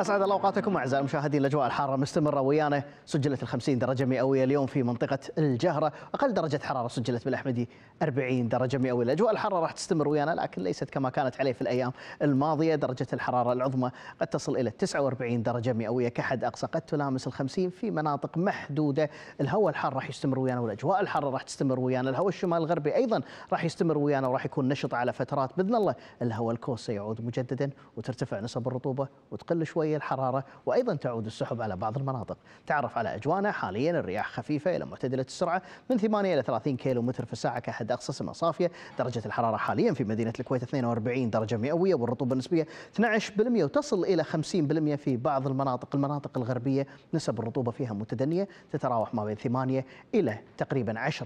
اسعد الله اوقاتكم اعزائي المشاهدين الاجواء الحاره مستمره ويانا سجلت ال 50 درجه مئويه اليوم في منطقه الجهره اقل درجه حراره سجلت بالاحمدي 40 درجه مئويه الاجواء الحاره راح تستمر ويانا لكن ليست كما كانت عليه في الايام الماضيه درجه الحراره العظمى قد تصل الى 49 درجه مئويه كحد اقصى قد تلامس ال 50 في مناطق محدوده الهواء الحار راح يستمر ويانا والاجواء الحاره راح تستمر ويانا الهواء الشمال الغربي ايضا راح يستمر ويانا وراح يكون نشط على فترات باذن الله الهواء الكوس سيعود مجددا وترتفع نسب الرطوبه وتقل شوي شوية الحرارة وأيضا تعود السحب على بعض المناطق تعرف على أجوانا حاليا الرياح خفيفة إلى معتدلة السرعة من 8 إلى 30 كيلو متر في الساعة كأحد أقصى سماء صافية درجة الحرارة حاليا في مدينة الكويت 42 درجة مئوية والرطوبة النسبية 12% وتصل إلى 50% في بعض المناطق المناطق الغربية نسب الرطوبة فيها متدنية تتراوح ما بين 8 إلى تقريبا 10%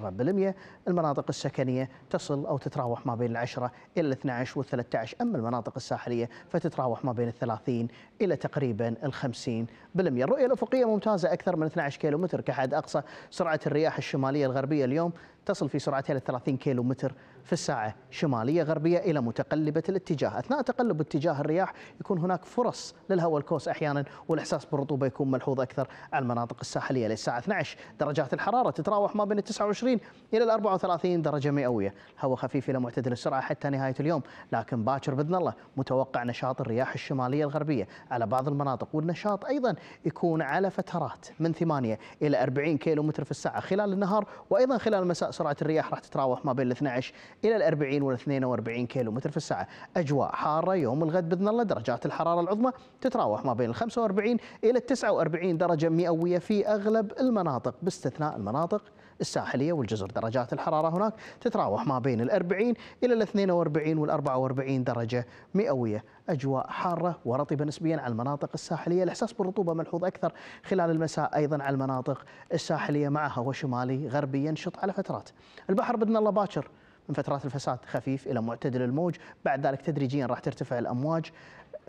المناطق السكنية تصل أو تتراوح ما بين العشرة إلى 12 وال 13 أما المناطق الساحلية فتتراوح ما بين 30 إلى تقريبا تقريبا ال 50% الرؤية الأفقية ممتازة أكثر من 12 متر كحد أقصى سرعة الرياح الشمالية الغربية اليوم تصل في سرعتها إلى 30 متر في الساعة شمالية غربية إلى متقلبة الاتجاه أثناء تقلب اتجاه الرياح يكون هناك فرص للهواء الكوس أحيانا والإحساس بالرطوبة يكون ملحوظ أكثر على المناطق الساحلية للساعة 12 درجات الحرارة تتراوح ما بين 29 إلى 34 درجة مئوية هواء خفيف إلى معتدل السرعة حتى نهاية اليوم لكن باكر بإذن الله متوقع نشاط الرياح الشمالية الغربية على بعض المناطق والنشاط أيضا يكون على فترات من 8 إلى 40 كيلو متر في الساعة خلال النهار وأيضا خلال المساء سرعة الرياح راح تتراوح ما بين 12 إلى الأربعين والاثنين كيلو متر في الساعة أجواء حارة يوم الغد بإذن الله درجات الحرارة العظمى تتراوح ما بين الخمسة وأربعين إلى التسعة وأربعين درجة مئوية في أغلب المناطق باستثناء المناطق الساحلية والجزر درجات الحرارة هناك تتراوح ما بين الأربعين إلى الاثنين وأربعين والأربعة وأربعين درجة مئوية أجواء حارة ورطبة نسبيا على المناطق الساحلية الإحساس بالرطوبة ملحوظ أكثر خلال المساء أيضا على المناطق الساحلية معها وشمالي غربي غربيا شط على فترات البحر بإذن الله باكر من فترات الفساد خفيف إلى معتدل الموج بعد ذلك تدريجيا راح ترتفع الأمواج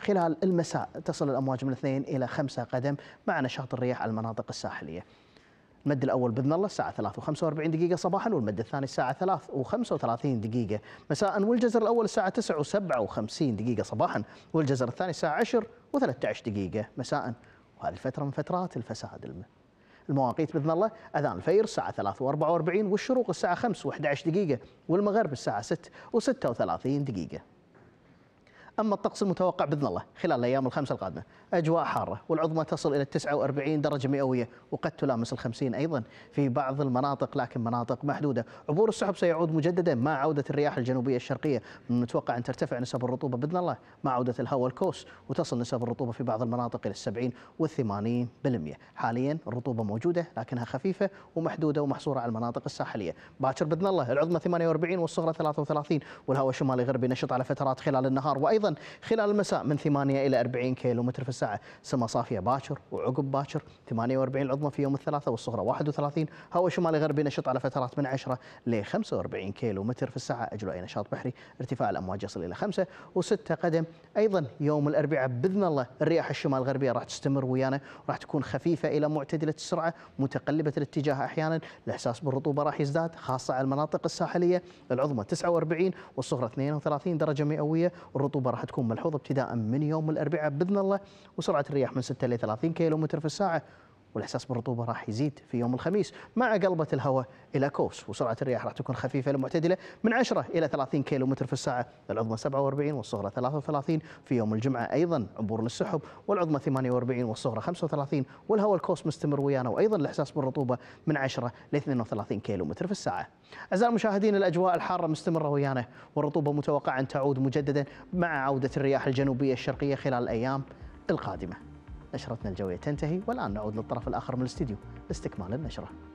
خلال المساء تصل الأمواج من 2 إلى 5 قدم مع نشاط الرياح على المناطق الساحلية المد الأول بإذن الله الساعة 3 و45 دقيقة صباحا والمد الثاني الساعة 3 و35 دقيقة مساء والجزر الأول الساعة 9 و57 دقيقة صباحا والجزر الثاني الساعة 10 و13 دقيقة مساء وهذه الفترة من فترات الفساد المواقيت باذن الله اذان الفير الساعه 3 و44 والشروق الساعه 5 و11 دقيقه والمغرب الساعه 6 و36 دقيقه أما الطقس المتوقع بإذن الله خلال الأيام الخمسة القادمة أجواء حارة والعظمى تصل إلى 49 درجة مئوية وقد تلامس الخمسين أيضا في بعض المناطق لكن مناطق محدودة عبور السحب سيعود مجددا مع عودة الرياح الجنوبية الشرقية نتوقع أن ترتفع نسب الرطوبة بإذن الله مع عودة الهواء الكوس وتصل نسب الرطوبة في بعض المناطق إلى 70 و80% حاليا الرطوبة موجودة لكنها خفيفة ومحدودة ومحصورة على المناطق الساحلية باكر بإذن الله العظمى 48 والصغرى 33 والهواء شمالي غربي نشط على فترات خلال النهار وأيضا أيضا خلال المساء من 8 إلى 40 كيلو متر في الساعة سما صافية باكر وعقب باكر 48 العظمى في يوم الثلاثاء والصغرى 31 هواء شمالي غربي نشط على فترات من 10 ل 45 كيلو متر في الساعة أجرى أي نشاط بحري ارتفاع الأمواج يصل إلى 5 و6 قدم أيضا يوم الأربعاء بإذن الله الرياح الشمال الغربية راح تستمر ويانا وراح تكون خفيفة إلى معتدلة السرعة متقلبة الاتجاه أحيانا الإحساس بالرطوبة راح يزداد خاصة على المناطق الساحلية العظمى 49 والصغرى 32 درجة مئوية الرطوبة راح تكون ملحوظه ابتداء من يوم الاربعاء باذن الله وسرعه الرياح من 6 الى 30 كيلو متر في الساعه والإحساس بالرطوبة راح يزيد في يوم الخميس مع قلبة الهواء إلى كوس وسرعة الرياح راح تكون خفيفة لمعتدلة من 10 إلى 30 كيلو متر في الساعة العظمى 47 والصغرى 33 في يوم الجمعة أيضا عبور للسحب والعظمى 48 والصغرى 35 والهواء الكوس مستمر ويانا وأيضا الإحساس بالرطوبة من 10 ل 32 كيلو متر في الساعة أعزائي المشاهدين الأجواء الحارة مستمرة ويانا والرطوبة متوقعة أن تعود مجددا مع عودة الرياح الجنوبية الشرقية خلال الأيام القادمة نشرتنا الجوية تنتهي والآن نعود للطرف الآخر من الاستديو لاستكمال النشرة